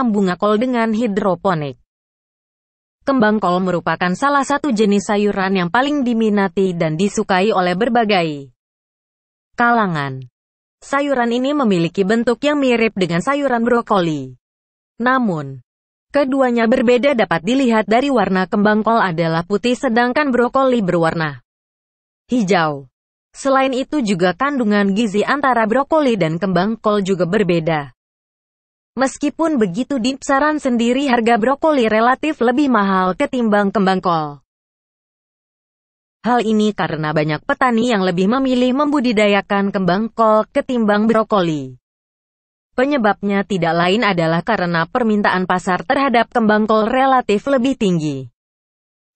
bunga kol dengan hidroponik. Kembang kol merupakan salah satu jenis sayuran yang paling diminati dan disukai oleh berbagai kalangan. Sayuran ini memiliki bentuk yang mirip dengan sayuran brokoli. Namun, keduanya berbeda dapat dilihat dari warna kembang kol adalah putih sedangkan brokoli berwarna hijau. Selain itu juga kandungan gizi antara brokoli dan kembang kol juga berbeda. Meskipun begitu di sendiri harga brokoli relatif lebih mahal ketimbang kembang kol. Hal ini karena banyak petani yang lebih memilih membudidayakan kembang kol ketimbang brokoli. Penyebabnya tidak lain adalah karena permintaan pasar terhadap kembang kol relatif lebih tinggi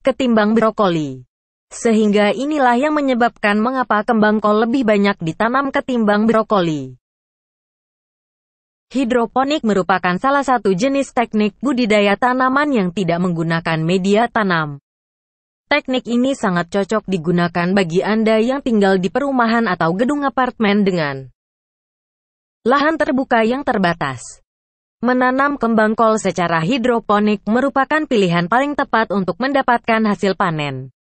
ketimbang brokoli. Sehingga inilah yang menyebabkan mengapa kembang kol lebih banyak ditanam ketimbang brokoli. Hidroponik merupakan salah satu jenis teknik budidaya tanaman yang tidak menggunakan media tanam. Teknik ini sangat cocok digunakan bagi Anda yang tinggal di perumahan atau gedung apartemen dengan lahan terbuka yang terbatas. Menanam kembang kol secara hidroponik merupakan pilihan paling tepat untuk mendapatkan hasil panen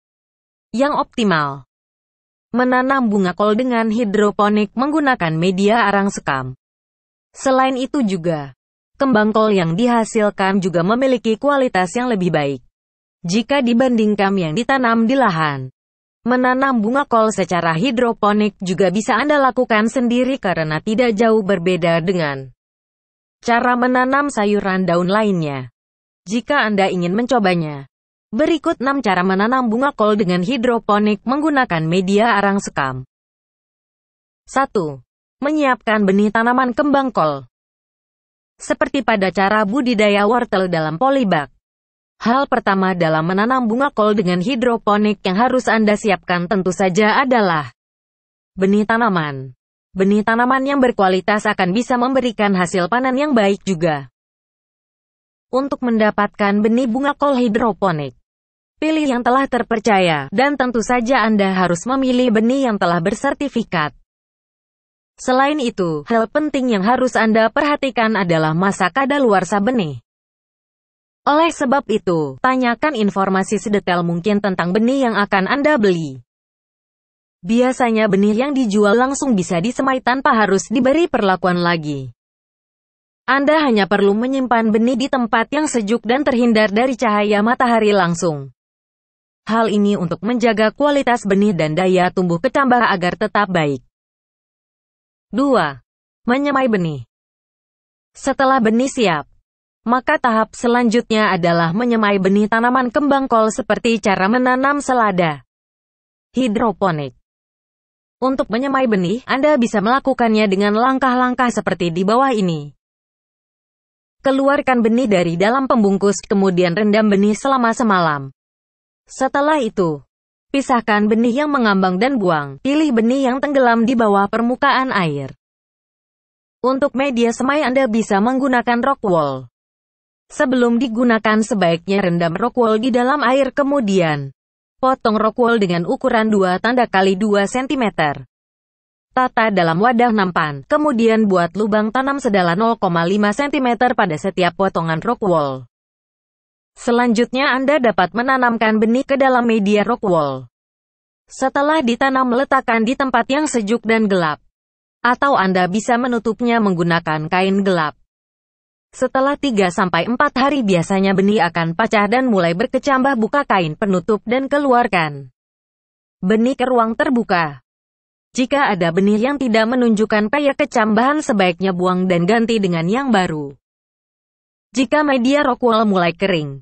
yang optimal. Menanam bunga kol dengan hidroponik menggunakan media arang sekam Selain itu juga, kembang kol yang dihasilkan juga memiliki kualitas yang lebih baik. Jika dibandingkan yang ditanam di lahan, menanam bunga kol secara hidroponik juga bisa Anda lakukan sendiri karena tidak jauh berbeda dengan cara menanam sayuran daun lainnya. Jika Anda ingin mencobanya, berikut 6 cara menanam bunga kol dengan hidroponik menggunakan media arang sekam. 1 menyiapkan benih tanaman kembang kol. Seperti pada cara budidaya wortel dalam polybag. Hal pertama dalam menanam bunga kol dengan hidroponik yang harus Anda siapkan tentu saja adalah benih tanaman. Benih tanaman yang berkualitas akan bisa memberikan hasil panen yang baik juga. Untuk mendapatkan benih bunga kol hidroponik, pilih yang telah terpercaya, dan tentu saja Anda harus memilih benih yang telah bersertifikat. Selain itu, hal penting yang harus Anda perhatikan adalah masa kadaluarsa benih. Oleh sebab itu, tanyakan informasi sedetail mungkin tentang benih yang akan Anda beli. Biasanya benih yang dijual langsung bisa disemai tanpa harus diberi perlakuan lagi. Anda hanya perlu menyimpan benih di tempat yang sejuk dan terhindar dari cahaya matahari langsung. Hal ini untuk menjaga kualitas benih dan daya tumbuh kecambah agar tetap baik. 2. Menyemai benih. Setelah benih siap, maka tahap selanjutnya adalah menyemai benih tanaman kembang kol seperti cara menanam selada. Hidroponik. Untuk menyemai benih, Anda bisa melakukannya dengan langkah-langkah seperti di bawah ini. Keluarkan benih dari dalam pembungkus, kemudian rendam benih selama semalam. Setelah itu, Pisahkan benih yang mengambang dan buang. Pilih benih yang tenggelam di bawah permukaan air. Untuk media semai Anda bisa menggunakan rock wool. Sebelum digunakan sebaiknya rendam rock wool di dalam air kemudian potong rock wool dengan ukuran 2 tanda kali 2 cm. Tata dalam wadah nampan, kemudian buat lubang tanam sedalam 0,5 cm pada setiap potongan rock wool. Selanjutnya Anda dapat menanamkan benih ke dalam media rock wall. Setelah ditanam letakkan di tempat yang sejuk dan gelap. Atau Anda bisa menutupnya menggunakan kain gelap. Setelah 3-4 hari biasanya benih akan pecah dan mulai berkecambah buka kain penutup dan keluarkan. Benih ke ruang terbuka. Jika ada benih yang tidak menunjukkan kaya kecambahan sebaiknya buang dan ganti dengan yang baru. Jika media Rockwell mulai kering,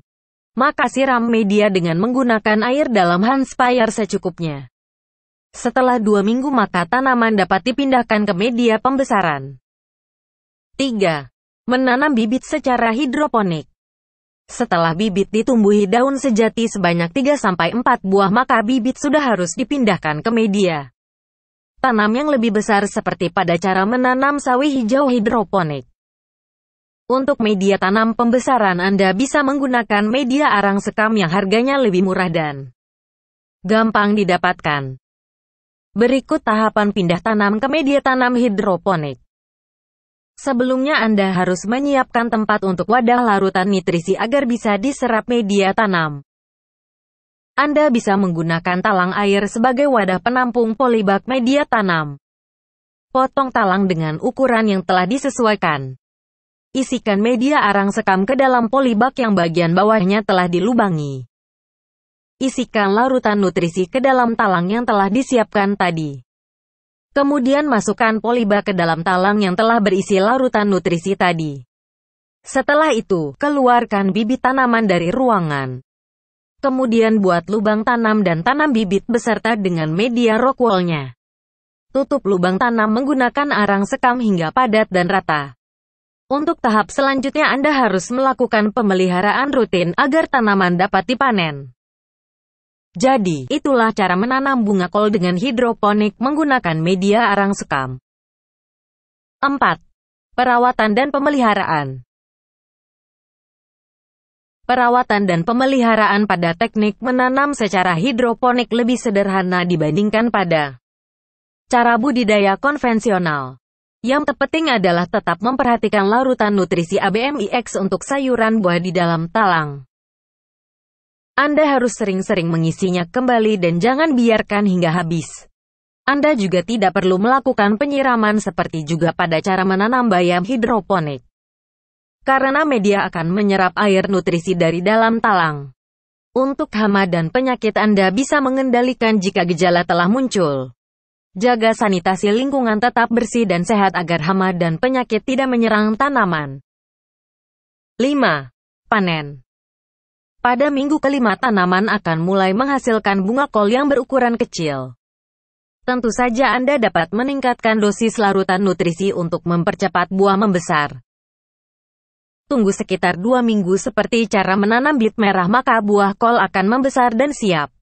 maka siram media dengan menggunakan air dalam handspire secukupnya. Setelah dua minggu maka tanaman dapat dipindahkan ke media pembesaran. 3. Menanam bibit secara hidroponik Setelah bibit ditumbuhi daun sejati sebanyak 3-4 buah maka bibit sudah harus dipindahkan ke media. Tanam yang lebih besar seperti pada cara menanam sawi hijau hidroponik. Untuk media tanam pembesaran Anda bisa menggunakan media arang sekam yang harganya lebih murah dan gampang didapatkan. Berikut tahapan pindah tanam ke media tanam hidroponik. Sebelumnya Anda harus menyiapkan tempat untuk wadah larutan nutrisi agar bisa diserap media tanam. Anda bisa menggunakan talang air sebagai wadah penampung polybag media tanam. Potong talang dengan ukuran yang telah disesuaikan. Isikan media arang sekam ke dalam polybag yang bagian bawahnya telah dilubangi. Isikan larutan nutrisi ke dalam talang yang telah disiapkan tadi. Kemudian masukkan polybag ke dalam talang yang telah berisi larutan nutrisi tadi. Setelah itu, keluarkan bibit tanaman dari ruangan. Kemudian buat lubang tanam dan tanam bibit beserta dengan media rockwallnya. Tutup lubang tanam menggunakan arang sekam hingga padat dan rata. Untuk tahap selanjutnya Anda harus melakukan pemeliharaan rutin agar tanaman dapat dipanen. Jadi, itulah cara menanam bunga kol dengan hidroponik menggunakan media arang sekam. 4. Perawatan dan pemeliharaan Perawatan dan pemeliharaan pada teknik menanam secara hidroponik lebih sederhana dibandingkan pada cara budidaya konvensional. Yang terpenting adalah tetap memperhatikan larutan nutrisi ABMIX untuk sayuran buah di dalam talang. Anda harus sering-sering mengisinya kembali dan jangan biarkan hingga habis. Anda juga tidak perlu melakukan penyiraman seperti juga pada cara menanam bayam hidroponik. Karena media akan menyerap air nutrisi dari dalam talang. Untuk hama dan penyakit Anda bisa mengendalikan jika gejala telah muncul. Jaga sanitasi lingkungan tetap bersih dan sehat agar hama dan penyakit tidak menyerang tanaman. 5. Panen Pada minggu kelima tanaman akan mulai menghasilkan bunga kol yang berukuran kecil. Tentu saja Anda dapat meningkatkan dosis larutan nutrisi untuk mempercepat buah membesar. Tunggu sekitar dua minggu seperti cara menanam bit merah maka buah kol akan membesar dan siap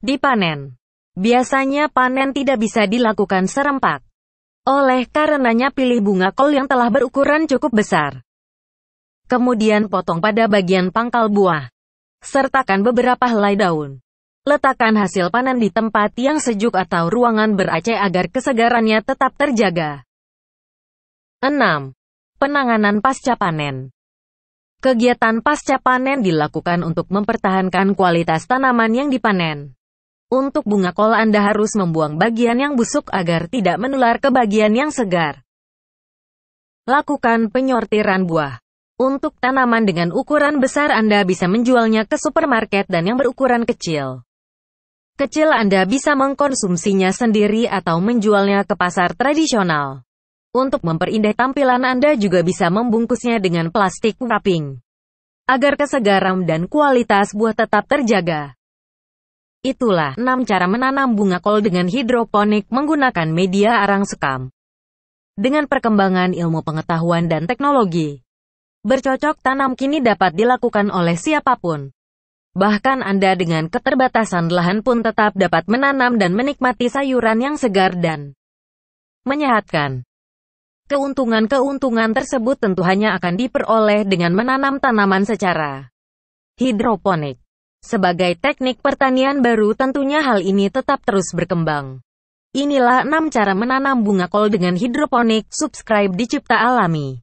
dipanen. Biasanya panen tidak bisa dilakukan serempak. Oleh karenanya pilih bunga kol yang telah berukuran cukup besar. Kemudian potong pada bagian pangkal buah. Sertakan beberapa helai daun. Letakkan hasil panen di tempat yang sejuk atau ruangan ber-AC agar kesegarannya tetap terjaga. 6. Penanganan pasca panen Kegiatan pasca panen dilakukan untuk mempertahankan kualitas tanaman yang dipanen. Untuk bunga kol Anda harus membuang bagian yang busuk agar tidak menular ke bagian yang segar. Lakukan penyortiran buah. Untuk tanaman dengan ukuran besar Anda bisa menjualnya ke supermarket dan yang berukuran kecil. Kecil Anda bisa mengkonsumsinya sendiri atau menjualnya ke pasar tradisional. Untuk memperindah tampilan Anda juga bisa membungkusnya dengan plastik wrapping. Agar kesegaran dan kualitas buah tetap terjaga. Itulah 6 cara menanam bunga kol dengan hidroponik menggunakan media arang sekam. Dengan perkembangan ilmu pengetahuan dan teknologi, bercocok tanam kini dapat dilakukan oleh siapapun. Bahkan Anda dengan keterbatasan lahan pun tetap dapat menanam dan menikmati sayuran yang segar dan menyehatkan. Keuntungan-keuntungan tersebut tentu hanya akan diperoleh dengan menanam tanaman secara hidroponik. Sebagai teknik pertanian baru tentunya hal ini tetap terus berkembang. Inilah 6 cara menanam bunga kol dengan hidroponik, subscribe di Cipta Alami.